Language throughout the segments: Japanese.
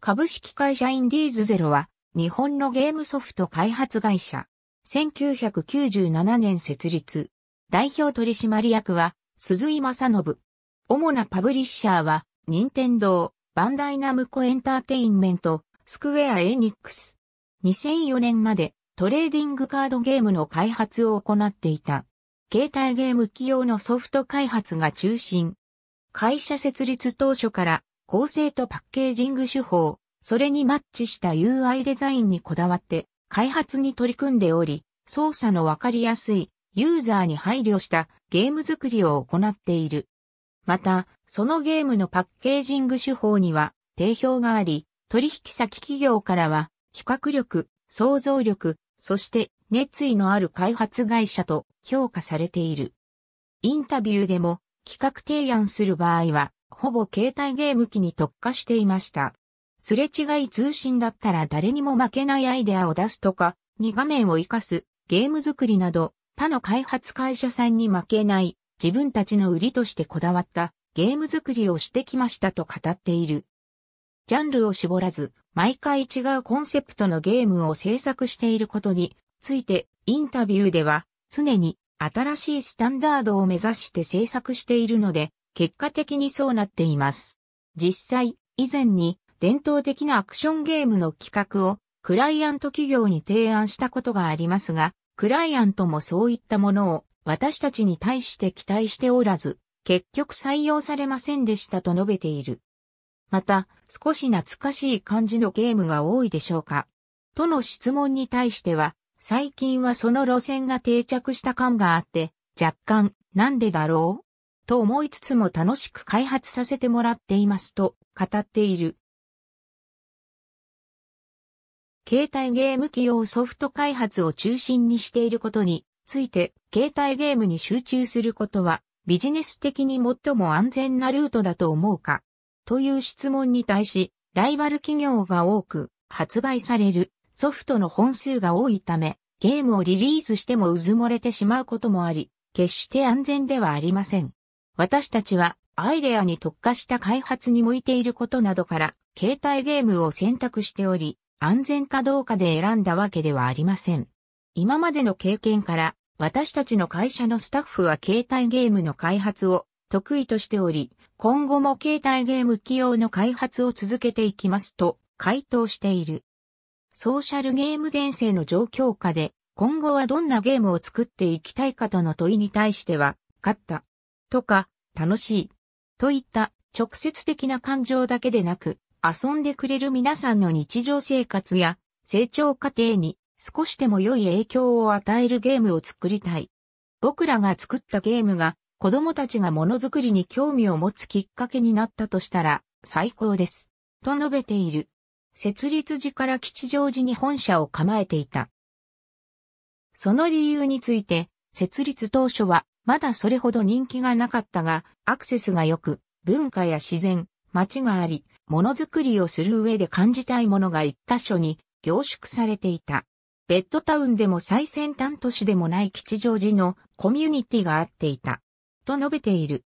株式会社インディーズゼロは、日本のゲームソフト開発会社。1997年設立。代表取締役は、鈴井正信。主なパブリッシャーは、任天堂、バンダイナムコエンターテインメント、スクウェア・エニックス。2004年まで、トレーディングカードゲームの開発を行っていた。携帯ゲーム機用のソフト開発が中心。会社設立当初から構成とパッケージング手法、それにマッチした UI デザインにこだわって開発に取り組んでおり、操作のわかりやすいユーザーに配慮したゲーム作りを行っている。また、そのゲームのパッケージング手法には定評があり、取引先企業からは企画力、想像力、そして熱意のある開発会社と評価されている。インタビューでも企画提案する場合はほぼ携帯ゲーム機に特化していました。すれ違い通信だったら誰にも負けないアイデアを出すとか、2画面を活かす、ゲーム作りなど、他の開発会社さんに負けない、自分たちの売りとしてこだわった、ゲーム作りをしてきましたと語っている。ジャンルを絞らず、毎回違うコンセプトのゲームを制作していることについて、インタビューでは、常に新しいスタンダードを目指して制作しているので、結果的にそうなっています。実際、以前に伝統的なアクションゲームの企画をクライアント企業に提案したことがありますが、クライアントもそういったものを私たちに対して期待しておらず、結局採用されませんでしたと述べている。また、少し懐かしい感じのゲームが多いでしょうかとの質問に対しては、最近はその路線が定着した感があって、若干、なんでだろうと思いつつも楽しく開発させてもらっていますと語っている。携帯ゲーム機用ソフト開発を中心にしていることについて、携帯ゲームに集中することはビジネス的に最も安全なルートだと思うかという質問に対し、ライバル企業が多く発売されるソフトの本数が多いため、ゲームをリリースしてもうずもれてしまうこともあり、決して安全ではありません。私たちはアイデアに特化した開発に向いていることなどから、携帯ゲームを選択しており、安全かどうかで選んだわけではありません。今までの経験から、私たちの会社のスタッフは携帯ゲームの開発を得意としており、今後も携帯ゲーム起用の開発を続けていきますと回答している。ソーシャルゲーム前世の状況下で、今後はどんなゲームを作っていきたいかとの問いに対しては、勝った。とか、楽しい、といった直接的な感情だけでなく、遊んでくれる皆さんの日常生活や成長過程に少しでも良い影響を与えるゲームを作りたい。僕らが作ったゲームが子供たちがものづくりに興味を持つきっかけになったとしたら最高です。と述べている。設立時から吉祥寺に本社を構えていた。その理由について、設立当初はまだそれほど人気がなかったが、アクセスが良く、文化や自然、街があり、ものづくりをする上で感じたいものが一箇所に凝縮されていた。ベッドタウンでも最先端都市でもない吉祥寺のコミュニティがあっていた。と述べている。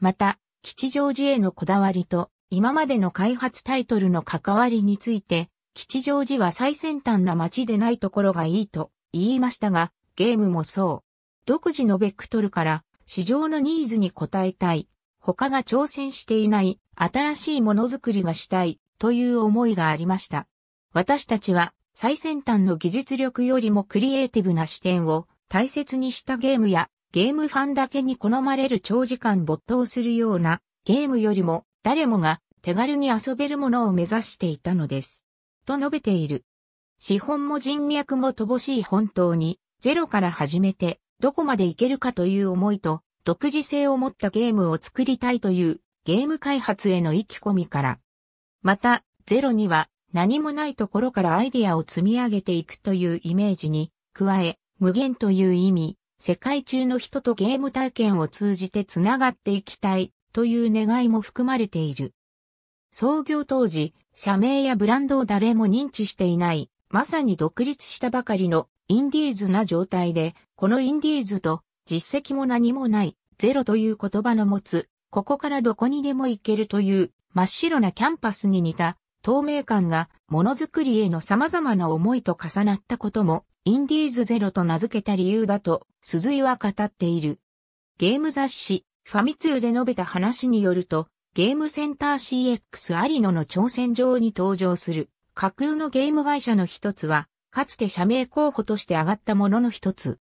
また、吉祥寺へのこだわりと、今までの開発タイトルの関わりについて、吉祥寺は最先端な街でないところがいいと言いましたが、ゲームもそう。独自のベクトルから市場のニーズに応えたい、他が挑戦していない新しいものづくりがしたいという思いがありました。私たちは最先端の技術力よりもクリエイティブな視点を大切にしたゲームやゲームファンだけに好まれる長時間没頭するようなゲームよりも誰もが手軽に遊べるものを目指していたのです。と述べている。資本も人脈も乏しい本当にゼロから始めてどこまでいけるかという思いと、独自性を持ったゲームを作りたいというゲーム開発への意気込みから。また、ゼロには何もないところからアイデアを積み上げていくというイメージに、加え、無限という意味、世界中の人とゲーム体験を通じて繋がっていきたいという願いも含まれている。創業当時、社名やブランドを誰も認知していない、まさに独立したばかりのインディーズな状態で、このインディーズと実績も何もない、ゼロという言葉の持つ、ここからどこにでも行けるという真っ白なキャンパスに似た透明感がものづくりへの様々な思いと重なったこともインディーズゼロと名付けた理由だと鈴井は語っている。ゲーム雑誌ファミ通で述べた話によるとゲームセンター CX アリノの挑戦状に登場する架空のゲーム会社の一つはかつて社名候補として挙がったものの一つ。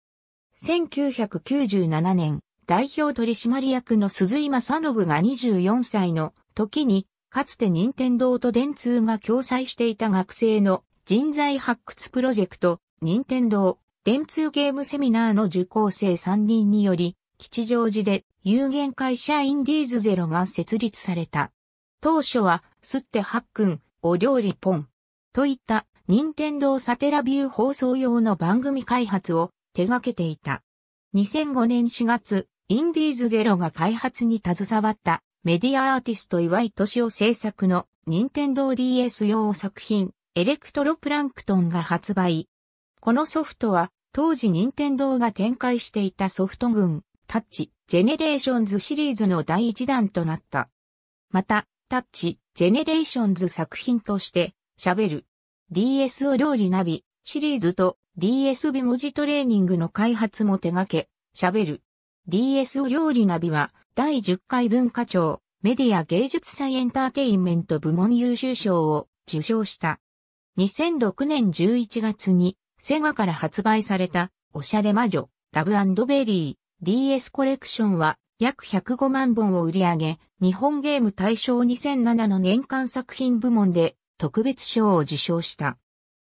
1997年、代表取締役の鈴井正信が24歳の時に、かつて任天堂と電通が共催していた学生の人材発掘プロジェクト、任天堂電通ゲームセミナーの受講生3人により、吉祥寺で有限会社インディーズゼロが設立された。当初は、すって八ん、お料理ポン。といった任天堂サテラビュー放送用の番組開発を手掛けていた。2005年4月、インディーズゼロが開発に携わったメディアアーティスト岩井敏夫制作の任天堂 DS 用作品エレクトロプランクトンが発売。このソフトは当時任天堂が展開していたソフト群タッチジェネレーションズシリーズの第一弾となった。またタッチジェネレーションズ作品として喋る DS お料理ナビシリーズと DS 美文字トレーニングの開発も手掛け、喋る。DS お料理ナビは第10回文化庁メディア芸術祭エンターテインメント部門優秀賞を受賞した。2006年11月にセガから発売されたおしゃれ魔女ラブベリー DS コレクションは約105万本を売り上げ、日本ゲーム大賞2007の年間作品部門で特別賞を受賞した。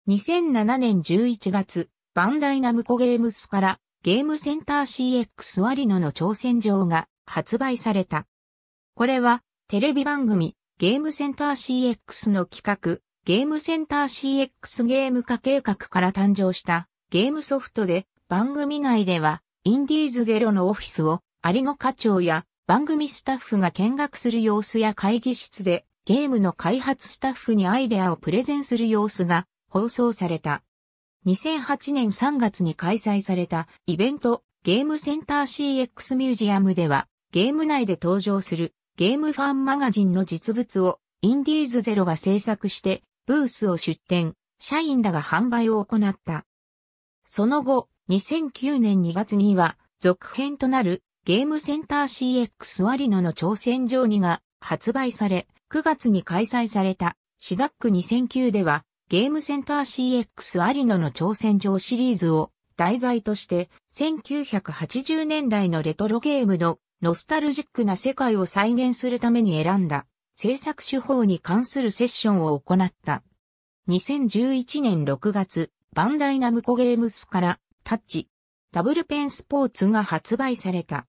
2007年11月、バンダイナムコゲームスからゲームセンター CX 割野の挑戦状が発売された。これはテレビ番組ゲームセンター CX の企画ゲームセンター CX ゲーム化計画から誕生したゲームソフトで番組内ではインディーズゼロのオフィスをアリゴ課長や番組スタッフが見学する様子や会議室でゲームの開発スタッフにアイデアをプレゼンする様子が放送された。2008年3月に開催されたイベントゲームセンター CX ミュージアムではゲーム内で登場するゲームファンマガジンの実物をインディーズゼロが制作してブースを出展、社員らが販売を行った。その後、2009年2月には続編となるゲームセンター CX 割野の挑戦状2が発売され、9月に開催された、シダック2009では、ゲームセンター CX アリノの挑戦状シリーズを題材として、1980年代のレトロゲームのノスタルジックな世界を再現するために選んだ制作手法に関するセッションを行った。2011年6月、バンダイナムコゲームスからタッチ、ダブルペンスポーツが発売された。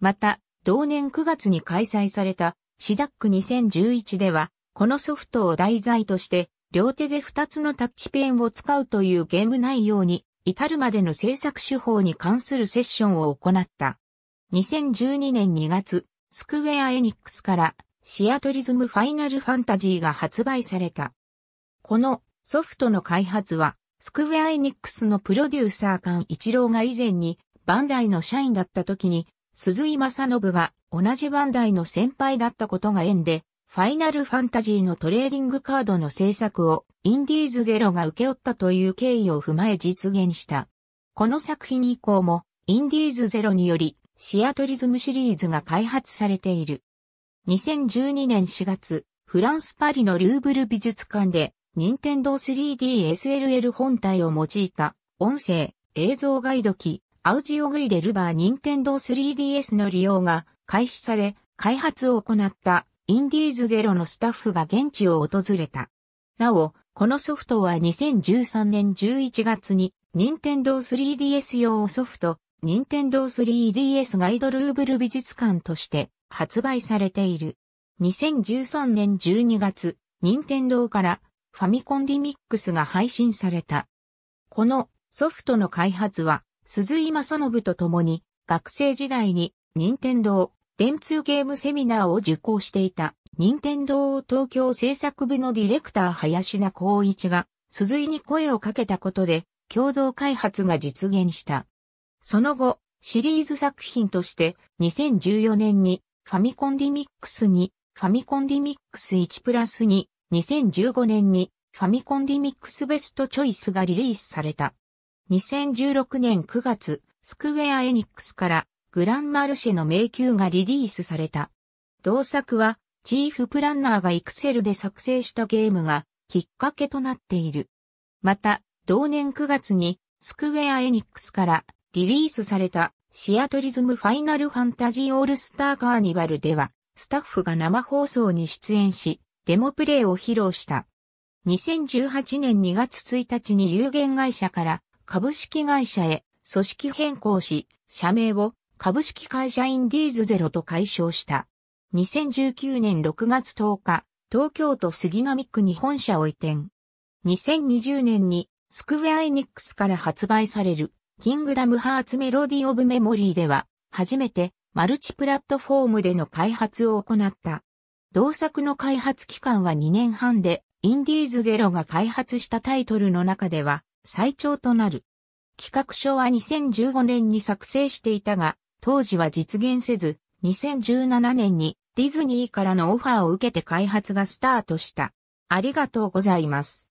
また、同年9月に開催されたシダック2011では、このソフトを題材として、両手で2つのタッチペンを使うというゲーム内容に、至るまでの制作手法に関するセッションを行った。2012年2月、スクウェア・エニックスからシアトリズム・ファイナル・ファンタジーが発売された。このソフトの開発は、スクウェア・エニックスのプロデューサー間一郎が以前にバンダイの社員だった時に、鈴井正信が同じバンダイの先輩だったことが縁で、ファイナルファンタジーのトレーディングカードの制作をインディーズゼロが受け負ったという経緯を踏まえ実現した。この作品以降もインディーズゼロによりシアトリズムシリーズが開発されている。2012年4月、フランスパリのルーブル美術館で、任天堂 3DSLL 本体を用いた音声、映像ガイド機、アウジオグイデルバー任天堂 3DS の利用が開始され、開発を行ったインディーズゼロのスタッフが現地を訪れた。なお、このソフトは2013年11月に、任天堂 3DS 用ソフト、任天堂 3DS ガイドルーブル美術館として発売されている。2013年12月、任天堂からファミコンリミックスが配信された。このソフトの開発は、鈴井正信と共に学生時代に任天堂電通ゲームセミナーを受講していた、任天堂東京制作部のディレクター林田光一が、鈴井に声をかけたことで、共同開発が実現した。その後、シリーズ作品として、2014年に、ファミコンリミックスに、ファミコンリミックス1プラスに、2015年に、ファミコンリミックスベストチョイスがリリースされた。2016年9月、スクウェアエニックスからグランマルシェの迷宮がリリースされた。同作は、チーフプランナーがエクセルで作成したゲームがきっかけとなっている。また、同年9月にスクウェアエニックスからリリースされたシアトリズムファイナルファンタジーオールスターカーニバルでは、スタッフが生放送に出演し、デモプレイを披露した。2018年2月1日に有限会社から株式会社へ組織変更し、社名を株式会社インディーズゼロと解消した。2019年6月10日、東京都杉並区に本社を移転。2020年にスクウェアエニックスから発売されるキングダムハーツメロディオブメモリーでは初めてマルチプラットフォームでの開発を行った。同作の開発期間は2年半でインディーズゼロが開発したタイトルの中では最長となる。企画書は2015年に作成していたが、当時は実現せず、2017年にディズニーからのオファーを受けて開発がスタートした。ありがとうございます。